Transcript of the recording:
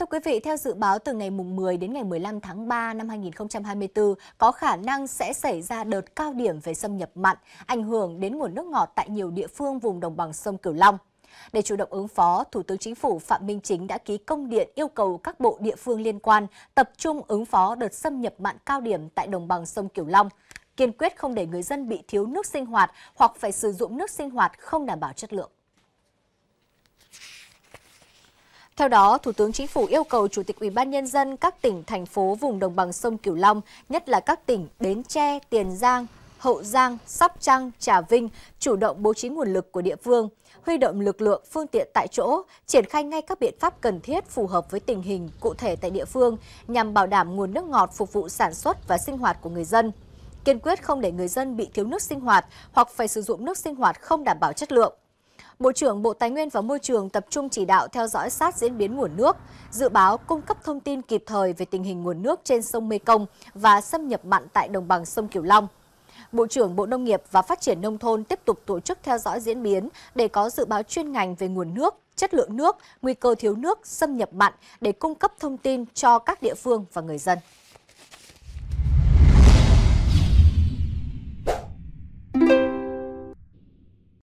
Thưa quý vị, theo dự báo từ ngày mùng 10 đến ngày 15 tháng 3 năm 2024 có khả năng sẽ xảy ra đợt cao điểm về xâm nhập mặn, ảnh hưởng đến nguồn nước ngọt tại nhiều địa phương vùng đồng bằng sông Cửu Long. Để chủ động ứng phó, Thủ tướng Chính phủ Phạm Minh Chính đã ký công điện yêu cầu các bộ địa phương liên quan tập trung ứng phó đợt xâm nhập mặn cao điểm tại đồng bằng sông Cửu Long, kiên quyết không để người dân bị thiếu nước sinh hoạt hoặc phải sử dụng nước sinh hoạt không đảm bảo chất lượng. Theo đó, Thủ tướng Chính phủ yêu cầu Chủ tịch Ủy ban nhân dân các tỉnh thành phố vùng đồng bằng sông Cửu Long, nhất là các tỉnh Bến Tre, Tiền Giang, Hậu Giang, Sóc Trăng, Trà Vinh chủ động bố trí nguồn lực của địa phương, huy động lực lượng, phương tiện tại chỗ, triển khai ngay các biện pháp cần thiết phù hợp với tình hình cụ thể tại địa phương nhằm bảo đảm nguồn nước ngọt phục vụ sản xuất và sinh hoạt của người dân. Kiên quyết không để người dân bị thiếu nước sinh hoạt hoặc phải sử dụng nước sinh hoạt không đảm bảo chất lượng. Bộ trưởng Bộ Tài nguyên và Môi trường tập trung chỉ đạo theo dõi sát diễn biến nguồn nước, dự báo cung cấp thông tin kịp thời về tình hình nguồn nước trên sông Mekong và xâm nhập mặn tại đồng bằng sông Cửu Long. Bộ trưởng Bộ Nông nghiệp và Phát triển Nông thôn tiếp tục tổ chức theo dõi diễn biến để có dự báo chuyên ngành về nguồn nước, chất lượng nước, nguy cơ thiếu nước, xâm nhập mặn để cung cấp thông tin cho các địa phương và người dân.